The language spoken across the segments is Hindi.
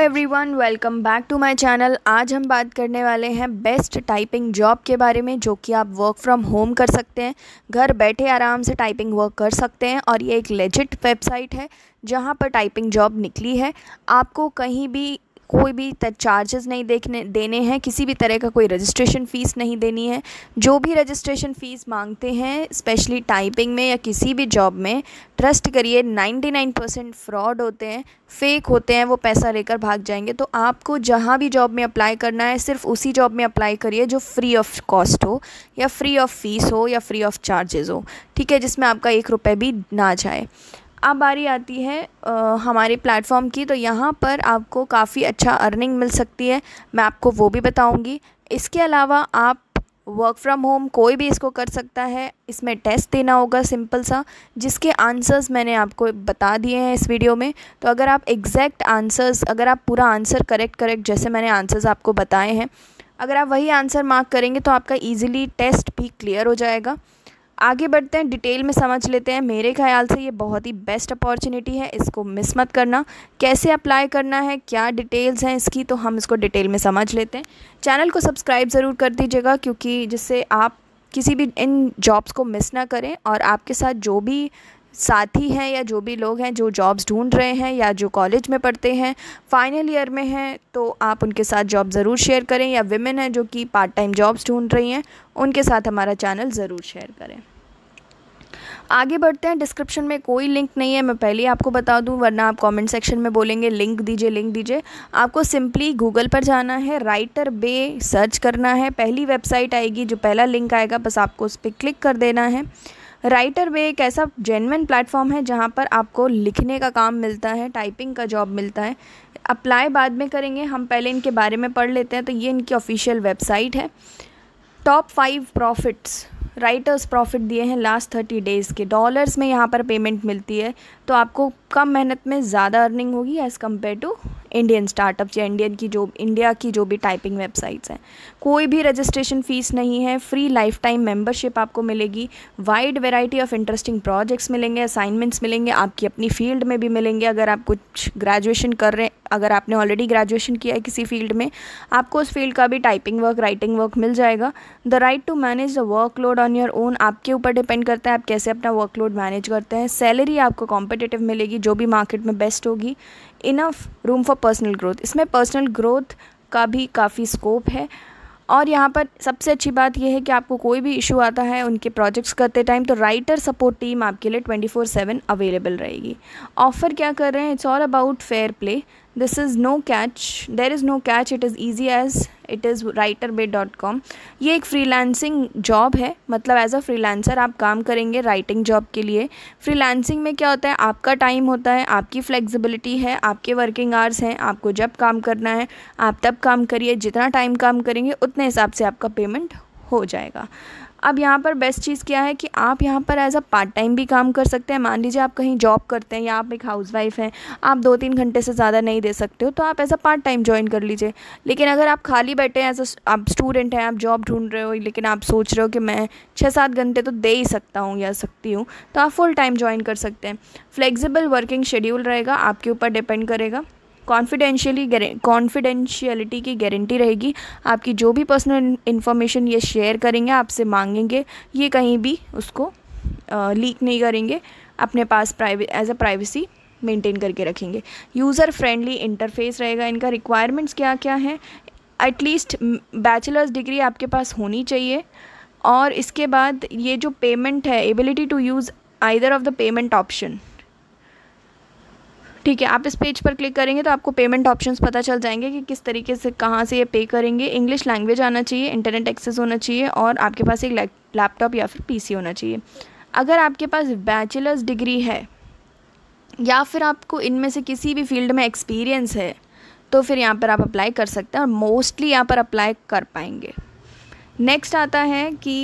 Everyone welcome back to my channel आज हम बात करने वाले हैं बेस्ट टाइपिंग जॉब के बारे में जो कि आप वर्क फ्रॉम होम कर सकते हैं घर बैठे आराम से टाइपिंग वर्क कर सकते हैं और ये एक लेजिट वेबसाइट है जहाँ पर टाइपिंग जॉब निकली है आपको कहीं भी कोई भी चार्जेस नहीं देखने देने हैं किसी भी तरह का कोई रजिस्ट्रेशन फ़ीस नहीं देनी है जो भी रजिस्ट्रेशन फ़ीस मांगते हैं स्पेशली टाइपिंग में या किसी भी जॉब में ट्रस्ट करिए 99 परसेंट फ्रॉड होते हैं फेक होते हैं वो पैसा लेकर भाग जाएंगे तो आपको जहाँ भी जॉब में अप्लाई करना है सिर्फ उसी जॉब में अप्लाई करिए जो फ्री ऑफ कॉस्ट हो या फ्री ऑफ फीस हो या फ्री ऑफ चार्जेस हो ठीक है जिसमें आपका एक रुपये भी ना जाए अब बारी आती है आ, हमारे प्लेटफॉर्म की तो यहाँ पर आपको काफ़ी अच्छा अर्निंग मिल सकती है मैं आपको वो भी बताऊँगी इसके अलावा आप वर्क फ्रॉम होम कोई भी इसको कर सकता है इसमें टेस्ट देना होगा सिंपल सा जिसके आंसर्स मैंने आपको बता दिए हैं इस वीडियो में तो अगर आप एग्जैक्ट आंसर्स अगर आप पूरा आंसर करेक्ट करेक्ट जैसे मैंने आंसर्स आपको बताए हैं अगर आप वही आंसर मार्क करेंगे तो आपका ईजिली टेस्ट भी क्लियर हो जाएगा आगे बढ़ते हैं डिटेल में समझ लेते हैं मेरे ख्याल से ये बहुत ही बेस्ट अपॉर्चुनिटी है इसको मिस मत करना कैसे अप्लाई करना है क्या डिटेल्स हैं इसकी तो हम इसको डिटेल में समझ लेते हैं चैनल को सब्सक्राइब ज़रूर कर दीजिएगा क्योंकि जिससे आप किसी भी इन जॉब्स को मिस ना करें और आपके साथ जो भी साथी हैं या जो भी लोग हैं जो जॉब्स ढूंढ रहे हैं या जो कॉलेज में पढ़ते हैं फाइनल ईयर में हैं तो आप उनके साथ जॉब ज़रूर शेयर करें या विमेन हैं जो कि पार्ट टाइम जॉब्स ढूंढ रही हैं उनके साथ हमारा चैनल ज़रूर शेयर करें आगे बढ़ते हैं डिस्क्रिप्शन में कोई लिंक नहीं है मैं पहले ही आपको बता दूं वरना आप कमेंट सेक्शन में बोलेंगे लिंक दीजिए लिंक दीजिए आपको सिंपली गूगल पर जाना है राइटर बे सर्च करना है पहली वेबसाइट आएगी जो पहला लिंक आएगा बस आपको उस पर क्लिक कर देना है राइटर वे एक ऐसा जेनवन प्लेटफॉर्म है जहाँ पर आपको लिखने का काम मिलता है टाइपिंग का जॉब मिलता है अप्लाई बाद में करेंगे हम पहले इनके बारे में पढ़ लेते हैं तो ये इनकी ऑफिशियल वेबसाइट है top five profits writers profit दिए हैं लास्ट थर्टी डेज़ के डॉलर्स में यहाँ पर पेमेंट मिलती है तो आपको कम मेहनत में ज़्यादा अर्निंग होगी as compare to Indian startups या इंडियन की जो इंडिया की जो भी टाइपिंग वेबसाइट्स हैं कोई भी रजिस्ट्रेशन फ़ीस नहीं है फ्री लाइफ टाइम मेम्बरशिप आपको मिलेगी wide variety of interesting projects मिलेंगे असाइनमेंट्स मिलेंगे आपकी अपनी फील्ड में भी मिलेंगे अगर आप कुछ ग्रेजुएशन कर रहे हैं अगर आपने ऑलरेडी ग्रेजुएशन किया है किसी फील्ड में आपको उस फील्ड का भी टाइपिंग वर्क राइटिंग वर्क मिल जाएगा the right to manage the workload on your own आपके ऊपर डिपेंड करता है आप कैसे अपना वर्कलोड मैनेज करते हैं सैलरी आपको कॉम्पिट कॉम्पिटिटिव मिलेगी जो भी मार्केट में बेस्ट होगी enough room for personal growth इसमें पर्सनल ग्रोथ का भी काफ़ी स्कोप है और यहाँ पर सबसे अच्छी बात यह है कि आपको कोई भी इशू आता है उनके प्रोजेक्ट्स करते टाइम तो राइटर सपोर्ट टीम आपके लिए ट्वेंटी फोर सेवन अवेलेबल रहेगी ऑफ़र क्या कर रहे हैं it's all about fair play this is no catch there is no catch it is easy as it is writer bay dot com ये एक फ्रीलांसिंग जॉब है मतलब एज अ फ्रीलांसर आप काम करेंगे राइटिंग जॉब के लिए फ्रीलांसिंग में क्या होता है आपका टाइम होता है आपकी फ्लेक्सिबिलिटी है आपके वर्किंग आवर्स हैं आपको जब काम करना है आप तब काम करिए जितना टाइम काम करेंगे उतने हिसाब से आपका पेमेंट हो जाएगा अब यहाँ पर बेस्ट चीज़ क्या है कि आप यहाँ पर एज अ पार्ट टाइम भी काम कर सकते हैं मान लीजिए आप कहीं जॉब करते हैं या आप एक वाइफ हैं आप दो तीन घंटे से ज़्यादा नहीं दे सकते हो तो आप as a part time join कर लीजिए लेकिन अगर आप खाली बैठे हैं एज अ आप स्टूडेंट हैं आप जॉब ढूंढ रहे हो लेकिन आप सोच रहे हो कि मैं छः सात घंटे तो दे ही सकता हूँ या सकती हूँ तो आप फुल टाइम ज्वाइन कर सकते हैं फ्लेक्सिबल वर्किंग शेड्यूल रहेगा आपके ऊपर डिपेंड करेगा कॉन्फिडेंशियली कॉन्फिडेंशियलिटी की गारंटी रहेगी आपकी जो भी पर्सनल इन्फॉर्मेशन ये शेयर करेंगे आपसे मांगेंगे ये कहीं भी उसको लीक नहीं करेंगे अपने पास प्राइवे एज अ प्राइवेसी मेंटेन करके रखेंगे यूज़र फ्रेंडली इंटरफेस रहेगा इनका रिक्वायरमेंट्स क्या क्या हैं एटलीस्ट बैचलर्स डिग्री आपके पास होनी चाहिए और इसके बाद ये जो पेमेंट है ability to use either of the payment option ठीक है आप इस पेज पर क्लिक करेंगे तो आपको पेमेंट ऑप्शंस पता चल जाएंगे कि किस तरीके से कहाँ से ये पे करेंगे इंग्लिश लैंग्वेज आना चाहिए इंटरनेट एक्सेस होना चाहिए और आपके पास एक लैपटॉप या फिर पीसी होना चाहिए अगर आपके पास बैचलर्स डिग्री है या फिर आपको इनमें से किसी भी फील्ड में एक्सपीरियंस है तो फिर यहाँ पर आप अप्लाई कर सकते हैं और मोस्टली यहाँ पर अप्लाई कर पाएंगे नेक्स्ट आता है कि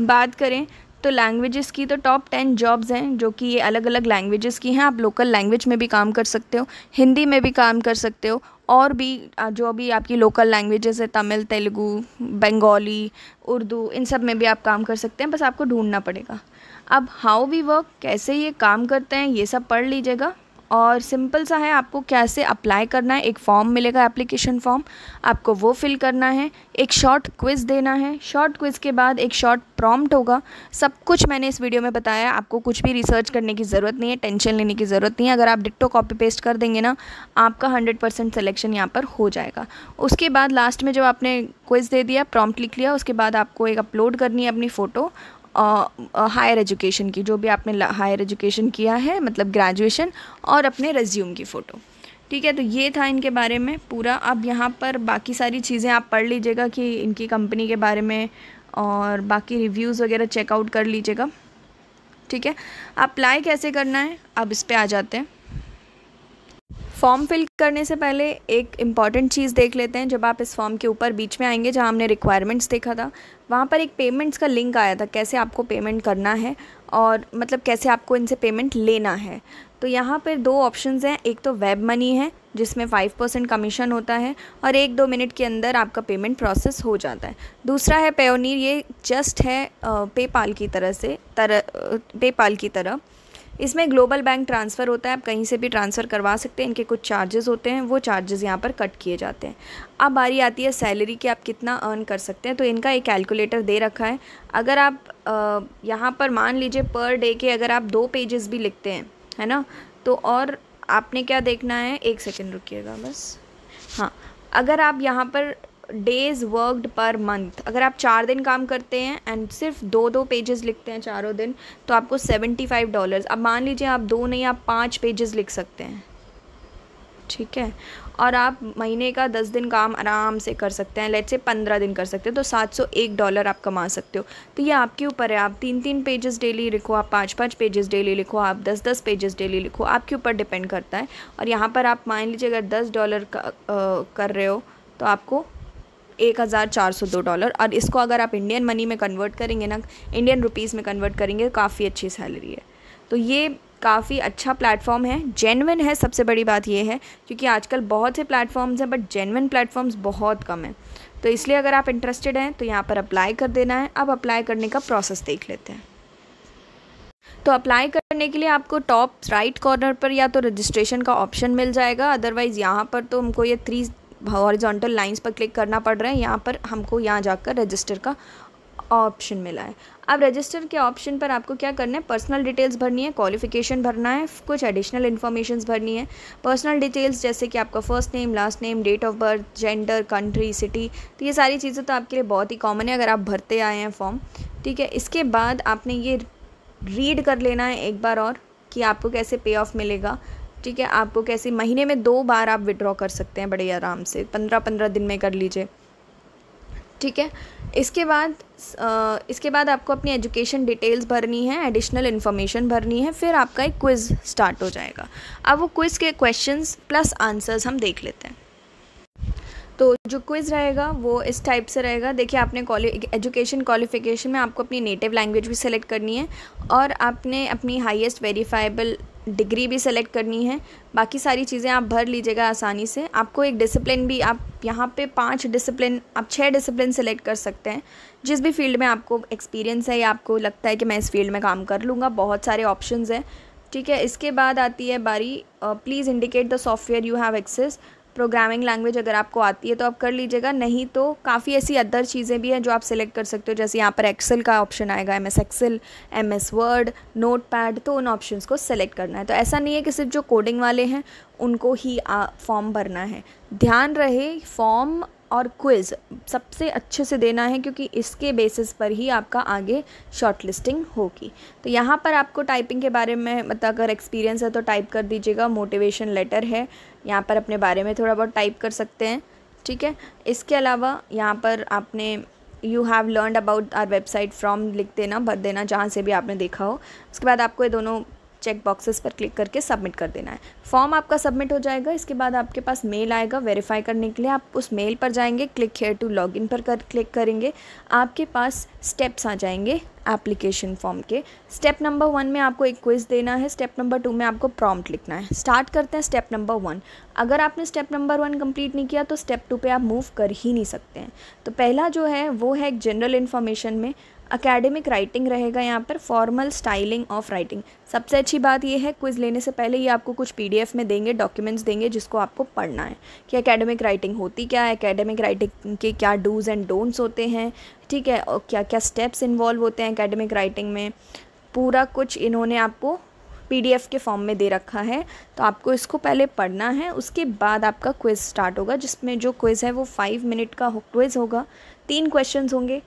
बात करें तो लैंग्वेजेस की तो टॉप टेन जॉब्स हैं जो कि ये अलग अलग लैंग्वेजेस की हैं आप लोकल लैंग्वेज में भी काम कर सकते हो हिंदी में भी काम कर सकते हो और भी जो अभी आपकी लोकल लैंग्वेजेस है तमिल तेलुगू बंगाली उर्दू इन सब में भी आप काम कर सकते हैं बस आपको ढूंढना पड़ेगा अब हाउ वी वर्क कैसे ये काम करते हैं ये सब पढ़ लीजिएगा और सिंपल सा है आपको कैसे अप्लाई करना है एक फॉर्म मिलेगा एप्लीकेशन फॉर्म आपको वो फिल करना है एक शॉर्ट क्विज़ देना है शॉर्ट क्विज़ के बाद एक शॉर्ट प्रॉम्प्ट होगा सब कुछ मैंने इस वीडियो में बताया आपको कुछ भी रिसर्च करने की ज़रूरत नहीं है टेंशन लेने की ज़रूरत नहीं है अगर आप डिट्टो कॉपी पेस्ट कर देंगे ना आपका हंड्रेड परसेंट सिलेक्शन यहाँ पर हो जाएगा उसके बाद लास्ट में जब आपने क्विज़ दे दिया प्रॉम्प्ट लिख लिया उसके बाद आपको एक अपलोड करनी है अपनी फ़ोटो हायर एजुकेशन की जो भी आपने हायर एजुकेशन किया है मतलब ग्रेजुएशन और अपने रेज्यूम की फ़ोटो ठीक है तो ये था इनके बारे में पूरा अब यहाँ पर बाकी सारी चीज़ें आप पढ़ लीजिएगा कि इनकी कंपनी के बारे में और बाकी रिव्यूज़ वगैरह चेकआउट कर लीजिएगा ठीक है अप्लाई कैसे करना है अब इस पर आ जाते हैं फॉर्म फिल करने से पहले एक इम्पॉर्टेंट चीज़ देख लेते हैं जब आप इस फॉर्म के ऊपर बीच में आएंगे जहाँ हमने रिक्वायरमेंट्स देखा था वहाँ पर एक पेमेंट्स का लिंक आया था कैसे आपको पेमेंट करना है और मतलब कैसे आपको इनसे पेमेंट लेना है तो यहाँ पर दो ऑप्शंस हैं एक तो वेब मनी है जिसमें फ़ाइव परसेंट कमीशन होता है और एक दो मिनट के अंदर आपका पेमेंट प्रोसेस हो जाता है दूसरा है पेयोनीर ये जस्ट है पेपाल की तरह से तरह पेपाल की तरह इसमें ग्लोबल बैंक ट्रांसफ़र होता है आप कहीं से भी ट्रांसफ़र करवा सकते हैं इनके कुछ चार्जेस होते हैं वो चार्जेस यहाँ पर कट किए जाते हैं अब बारी आती है सैलरी की आप कितना अर्न कर सकते हैं तो इनका एक कैलकुलेटर दे रखा है अगर आप यहाँ पर मान लीजिए पर डे के अगर आप दो पेजेस भी लिखते हैं है ना तो और आपने क्या देखना है एक सेकेंड रुकीगा बस हाँ अगर आप यहाँ पर डेज वर्कड पर मंथ अगर आप चार दिन काम करते हैं एंड सिर्फ दो दो पेजेस लिखते हैं चारों दिन तो आपको सेवेंटी फाइव डॉलर्स अब मान लीजिए आप दो नहीं आप पाँच पेजेस लिख सकते हैं ठीक है और आप महीने का दस दिन काम आराम से कर सकते हैं लेट से पंद्रह दिन कर सकते हैं तो सात सौ एक डॉलर आप कमा सकते हो तो ये आपके ऊपर है आप तीन तीन पेजेस डेली लिखो आप पाँच पाँच पेजेस डेली लिखो आप दस दस पेजेस डेली लिखो आपके ऊपर डिपेंड करता है और यहाँ पर आप मान लीजिए अगर दस डॉलर कर रहे हो तो आपको एक हज़ार चार सौ दो डॉलर और इसको अगर आप इंडियन मनी में कन्वर्ट करेंगे ना इंडियन रुपीज़ में कन्वर्ट करेंगे तो काफ़ी अच्छी सैलरी है तो ये काफ़ी अच्छा प्लेटफॉर्म है जेनविन है सबसे बड़ी बात ये है क्योंकि आजकल बहुत से प्लेटफॉर्म्स हैं बट जेनविन प्लेटफॉर्म्स बहुत कम हैं तो इसलिए अगर आप इंटरेस्टेड हैं तो यहाँ पर अप्लाई कर देना है अब अप्लाई करने का प्रोसेस देख लेते हैं तो अप्लाई करने के लिए आपको टॉप राइट कॉर्नर पर या तो रजिस्ट्रेशन का ऑप्शन मिल जाएगा अदरवाइज़ यहाँ पर तो हमको ये थ्री हॉरिजॉन्टल लाइंस पर क्लिक करना पड़ रहा है यहाँ पर हमको यहाँ जाकर रजिस्टर का ऑप्शन मिला है अब रजिस्टर के ऑप्शन पर आपको क्या करना है पर्सनल डिटेल्स भरनी है क्वालिफिकेशन भरना है कुछ एडिशनल इन्फॉर्मेशन भरनी है पर्सनल डिटेल्स जैसे कि आपका first name last name date of birth gender country city तो ये सारी चीज़ें तो आपके लिए बहुत ही कॉमन है अगर आप भरते आए हैं फॉर्म ठीक है इसके बाद आपने ये रीड कर लेना है एक बार और कि आपको कैसे पे ऑफ मिलेगा ठीक है आपको कैसे महीने में दो बार आप विड्रॉ कर सकते हैं बड़े आराम से पंद्रह पंद्रह दिन में कर लीजिए ठीक है इसके बाद इसके बाद आपको अपनी एजुकेशन डिटेल्स भरनी है एडिशनल इन्फॉर्मेशन भरनी है फिर आपका एक क्विज़ स्टार्ट हो जाएगा अब वो क्विज़ के क्वेश्चंस प्लस आंसर्स हम देख लेते हैं तो जो क्विज़ रहेगा वो इस टाइप से रहेगा देखिए आपने एजुकेशन क्वालिफिकेशन में आपको अपनी नेटिव लैंग्वेज भी सेलेक्ट करनी है और आपने अपनी हाईएस्ट वेरीफाइबल डिग्री भी सेलेक्ट करनी है बाकी सारी चीज़ें आप भर लीजिएगा आसानी से आपको एक डिसिप्लिन भी आप यहाँ पे पांच डिसिप्लिन आप छह डिसिप्लिन सेलेक्ट कर सकते हैं जिस भी फील्ड में आपको एक्सपीरियंस है या आपको लगता है कि मैं इस फील्ड में काम कर लूँगा बहुत सारे ऑप्शन हैं ठीक है इसके बाद आती है बारी please indicate the software you have access programming language अगर आपको आती है तो आप कर लीजिएगा नहीं तो काफ़ी ऐसी अदर चीज़ें भी हैं जो आप सिलेक्ट कर सकते हो जैसे यहाँ पर एक्सेल का ऑप्शन आएगा M S Excel M S Word notepad तो उन ऑप्शन को सिलेक्ट करना है तो ऐसा नहीं है कि सिर्फ जो कोडिंग वाले हैं उनको ही फॉर्म भरना है ध्यान रहे फॉर्म और क्विज़ सबसे अच्छे से देना है क्योंकि इसके बेसिस पर ही आपका आगे शॉर्ट लिस्टिंग होगी तो यहाँ पर आपको टाइपिंग के बारे में मतलब अगर एक्सपीरियंस है तो टाइप कर दीजिएगा मोटिवेशन लेटर है यहाँ पर अपने बारे में थोड़ा बहुत टाइप कर सकते हैं ठीक है इसके अलावा यहाँ पर आपने you have learn about our website from लिख देना भर देना जहाँ से भी आपने देखा हो उसके बाद आपको ये दोनों चेक बॉक्सेस पर क्लिक करके सबमिट कर देना है फॉर्म आपका सबमिट हो जाएगा इसके बाद आपके पास मेल आएगा वेरीफाई करने के लिए आप उस मेल पर जाएंगे click here to log in पर कर क्लिक करेंगे आपके पास स्टेप्स आ जाएंगे एप्लीकेशन फॉर्म के स्टेप नंबर वन में आपको एक क्विज देना है स्टेप नंबर टू में आपको प्रॉम्प्ट लिखना है स्टार्ट करते हैं स्टेप नंबर वन अगर आपने स्टेप नंबर वन कंप्लीट नहीं किया तो स्टेप टू पे आप मूव कर ही नहीं सकते हैं तो पहला जो है वो है एक जनरल इन्फॉर्मेशन में अकेडमिक राइटिंग रहेगा यहाँ पर फॉर्मल स्टाइलिंग ऑफ राइटिंग सबसे अच्छी बात यह है क्विज लेने से पहले ये आपको कुछ पीडीएफ में देंगे डॉक्यूमेंट्स देंगे जिसको आपको पढ़ना है कि अकेडमिक राइटिंग होती क्या है अकेडमिक राइटिंग के क्या डूज़ एंड डोंट्स होते हैं ठीक है और क्या क्या स्टेप्स इन्वॉल्व होते हैं अकेडमिक राइटिंग में पूरा कुछ इन्होंने आपको पी के फॉर्म में दे रखा है तो आपको इसको पहले पढ़ना है उसके बाद आपका क्विज़ स्टार्ट होगा जिसमें जो क्विज़ है वो फाइव मिनट का क्विज़ होगा तीन क्वेश्चंस होंगे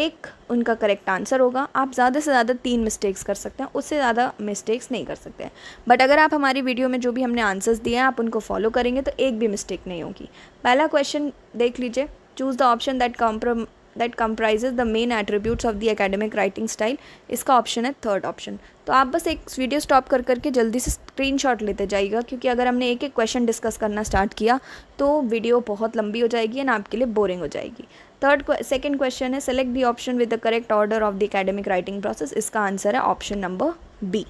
एक उनका करेक्ट आंसर होगा आप ज़्यादा से ज़्यादा तीन मिस्टेक्स कर सकते हैं उससे ज़्यादा मिस्टेक्स नहीं कर सकते हैं बट अगर आप हमारी वीडियो में जो भी हमने आंसर्स दिए हैं आप उनको फॉलो करेंगे तो एक भी मिस्टेक नहीं होगी पहला क्वेश्चन देख लीजिए चूज़ द ऑप्शन दैट कॉम्प्रोम that comprises the main attributes of the academic writing style इसका ऑप्शन है थर्ड ऑप्शन तो आप बस एक वीडियो स्टॉप कर करके जल्दी से स्क्रीन शॉट लेते जाइएगा क्योंकि अगर हमने एक एक क्वेश्चन डिस्कस करना स्टार्ट किया तो वीडियो बहुत लंबी हो जाएगी एंड आपके लिए बोरिंग हो जाएगी थर्ड सेकेंड क्वेश्चन है select the option with the correct order of the academic writing process इसका आंसर है option number B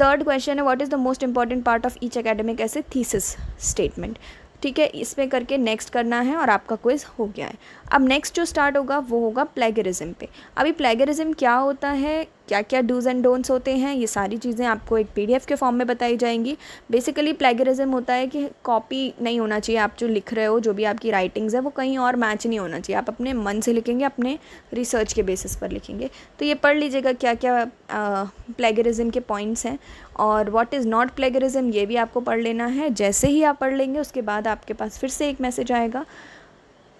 third question है what is the most important part of each academic essay thesis statement ठीक है इसमें करके नेक्स्ट करना है और आपका क्विज हो गया है अब नेक्स्ट जो स्टार्ट होगा वो होगा प्लेगरिज्म पे अभी प्लेगरिज्म क्या होता है क्या क्या डूज़ एंड डोंट्स होते हैं ये सारी चीज़ें आपको एक पी के फॉर्म में बताई जाएंगी बेसिकली प्लेगरिज्म होता है कि कॉपी नहीं होना चाहिए आप जो लिख रहे हो जो भी आपकी राइटिंग्स है वो कहीं और मैच नहीं होना चाहिए आप अपने मन से लिखेंगे अपने रिसर्च के बेसिस पर लिखेंगे तो ये पढ़ लीजिएगा क्या क्या प्लेगरिज्म के पॉइंट्स हैं और वॉट इज़ नॉट प्लेगरिज्म ये भी आपको पढ़ लेना है जैसे ही आप पढ़ लेंगे उसके बाद आपके पास फिर से एक मैसेज आएगा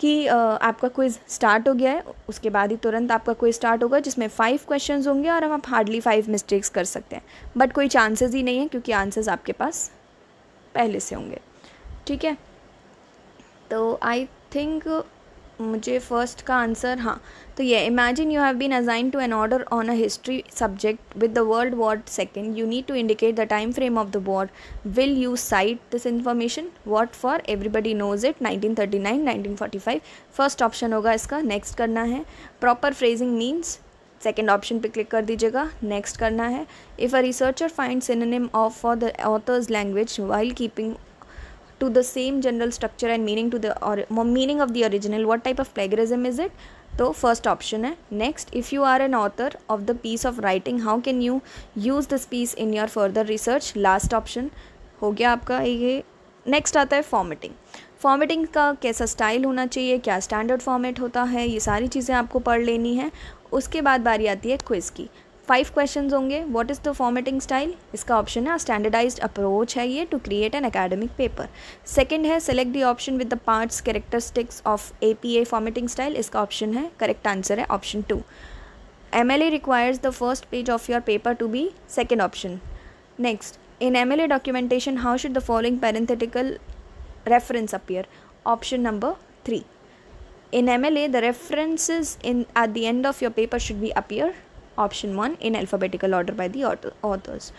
कि आपका क्विज़ स्टार्ट हो गया है उसके बाद ही तुरंत आपका क्विज़ स्टार्ट होगा जिसमें फ़ाइव क्वेश्चन होंगे और आप हार्डली फाइव मिस्टेक्स कर सकते हैं बट कोई चांसेस ही नहीं है क्योंकि आंसर्स आपके पास पहले से होंगे ठीक है तो आई थिंक मुझे फर्स्ट का आंसर हाँ तो ये imagine you have been assign to an order on a history subject with the world war second you need to indicate the time frame of the war will you cite this information what for everybody knows it 1939 1945 first option होगा इसका नेक्स्ट करना है proper phrasing means second option पे क्लिक कर दीजिएगा नेक्स्ट करना है if a researcher find synonym of for the authors language while keeping to the same general structure and meaning to the or meaning of the original what type of plagiarism is it तो फर्स्ट ऑप्शन है next if you are an author of the piece of writing how can you use this piece in your further research last option हो गया आपका ये नेक्स्ट आता है फॉर्मेटिंग फॉर्मेटिंग का कैसा स्टाइल होना चाहिए क्या स्टैंडर्ड फॉर्मेट होता है ये सारी चीज़ें आपको पढ़ लेनी है उसके बाद बारी आती है क्विज़ की फाइव क्वेश्चन होंगे what is the formatting style इसका ऑप्शन है स्टैंडर्डाइज अप्रोच है ये to create an academic paper second है select the option with the parts characteristics of A P A formatting style इसका ऑप्शन है करेक्ट आंसर है option two M L A requires the first page of your paper to be second option next in M L documentation how should the following parenthetical reference appear option number three in M L A the references in at the end of your paper should be appear option one in alphabetical order by the authors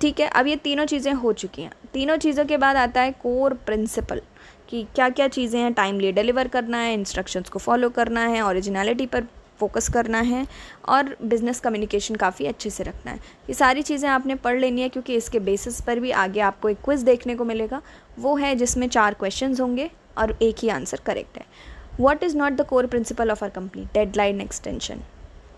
ठीक है अब ये तीनों चीज़ें हो चुकी हैं तीनों चीज़ों के बाद आता है कोर प्रिंसिपल कि क्या क्या चीज़ें हैं टाइमली डिलीवर करना है इंस्ट्रक्शंस को फॉलो करना है ओरिजिनलिटी पर फोकस करना है और बिज़नेस कम्युनिकेशन काफ़ी अच्छे से रखना है ये सारी चीज़ें आपने पढ़ लेनी है क्योंकि इसके बेसिस पर भी आगे आपको एक क्विज़ देखने को मिलेगा वो है जिसमें चार क्वेश्चन होंगे और एक ही आंसर करेक्ट है what is not the core principle of our company deadline extension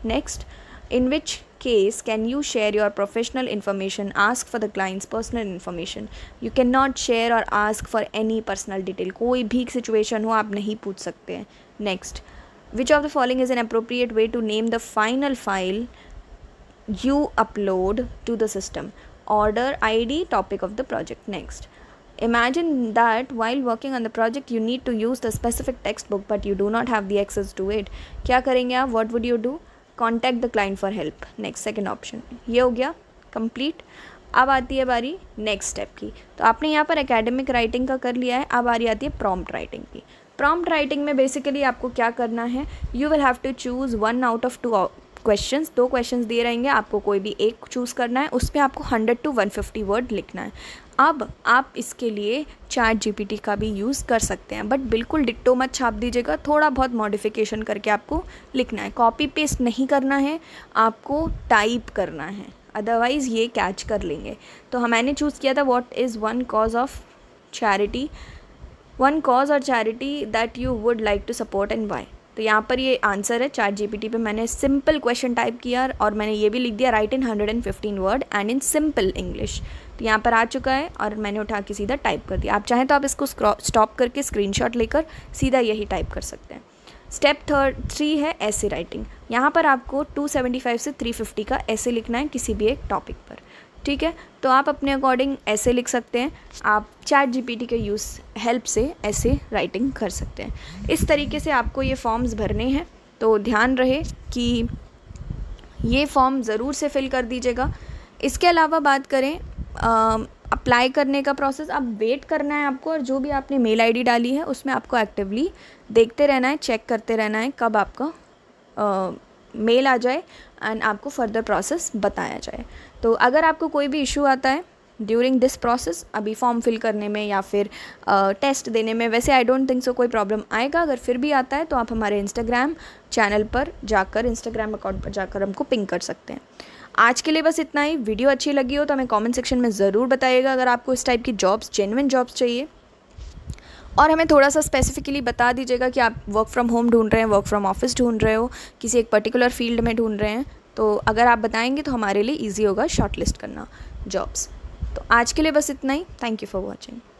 Next, in which case can you share your professional information ask for the client's personal information you cannot share or ask for any personal detail कोई भी situation हो आप नहीं पूछ सकते next which of the following is an appropriate way to name the final file you upload to the system order id topic of the project next Imagine that while working on the project you need to use the specific textbook but you do not have the access to it. क्या करेंगे आप What would you do? Contact the client for help next second option ये हो गया कंप्लीट अब आती है बारी नेक्स्ट स्टेप की तो आपने यहाँ पर एकेडमिक राइटिंग का कर लिया है अब बारी आती है प्रॉम्प्ट राइटिंग की प्रॉम्प्ट राइटिंग में बेसिकली आपको क्या करना है you will have to choose one out of two questions दो क्वेश्चंस दिए रहेंगे आपको कोई भी एक चूज़ करना है उस पर आपको hundred to one fifty word लिखना है अब आप इसके लिए चैट जीपीटी का भी यूज़ कर सकते हैं बट बिल्कुल डिट्टो मत छाप दीजिएगा थोड़ा बहुत मॉडिफिकेशन करके आपको लिखना है कॉपी पेस्ट नहीं करना है आपको टाइप करना है अदरवाइज़ ये कैच कर लेंगे तो हाँ, मैंने चूज़ किया था what is one cause of charity one cause और charity that you would like to support and why तो यहाँ पर ये आंसर है चार जी पे मैंने सिंपल क्वेश्चन टाइप किया और मैंने ये भी लिख दिया write in hundred and fifteen word and in simple English तो यहाँ पर आ चुका है और मैंने उठा के सीधा टाइप कर दिया आप चाहें तो आप इसको स्टॉप करके स्क्रीनशॉट लेकर सीधा यही टाइप कर सकते हैं स्टेप थर्ड थ्री है ऐसे राइटिंग यहाँ पर आपको 275 से 350 का ऐसे लिखना है किसी भी एक टॉपिक पर ठीक है तो आप अपने अकॉर्डिंग ऐसे लिख सकते हैं आप चैट जीपीटी के यूज़ हेल्प से ऐसे राइटिंग कर सकते हैं इस तरीके से आपको ये फॉर्म्स भरने हैं तो ध्यान रहे कि ये फॉर्म ज़रूर से फिल कर दीजिएगा इसके अलावा बात करें आ, अप्लाई करने का प्रोसेस अब वेट करना है आपको और जो भी आपने मेल आईडी डाली है उसमें आपको एक्टिवली देखते रहना है चेक करते रहना है कब आपका मेल आ जाए एंड आपको फर्दर प्रोसेस बताया जाए तो अगर आपको कोई भी इशू आता है ड्यूरिंग दिस प्रोसेस अभी फॉर्म फिल करने में या फिर टेस्ट देने में वैसे आई डोंट थिंक सो कोई प्रॉब्लम आएगा अगर फिर भी आता है तो आप हमारे इंस्टाग्राम चैनल पर जाकर इंस्टाग्राम अकाउंट पर जाकर हमको पिंक कर सकते हैं आज के लिए बस इतना ही वीडियो अच्छी लगी हो तो हमें कमेंट सेक्शन में ज़रूर बताइएगा अगर आपको इस टाइप की जॉब्स जेनविन जॉब्स चाहिए और हमें थोड़ा सा स्पेसिफिकली बता दीजिएगा कि आप वर्क फ्रॉम होम ढूंढ रहे हैं वर्क फ्रॉम ऑफिस ढूंढ रहे हो किसी एक पर्टिकुलर फील्ड में ढूंढ रहे हैं तो अगर आप बताएंगे तो हमारे लिए ईजी होगा शॉर्ट लिस्ट करना जॉब्स तो आज के लिए बस इतना ही थैंक यू फॉर वॉचिंग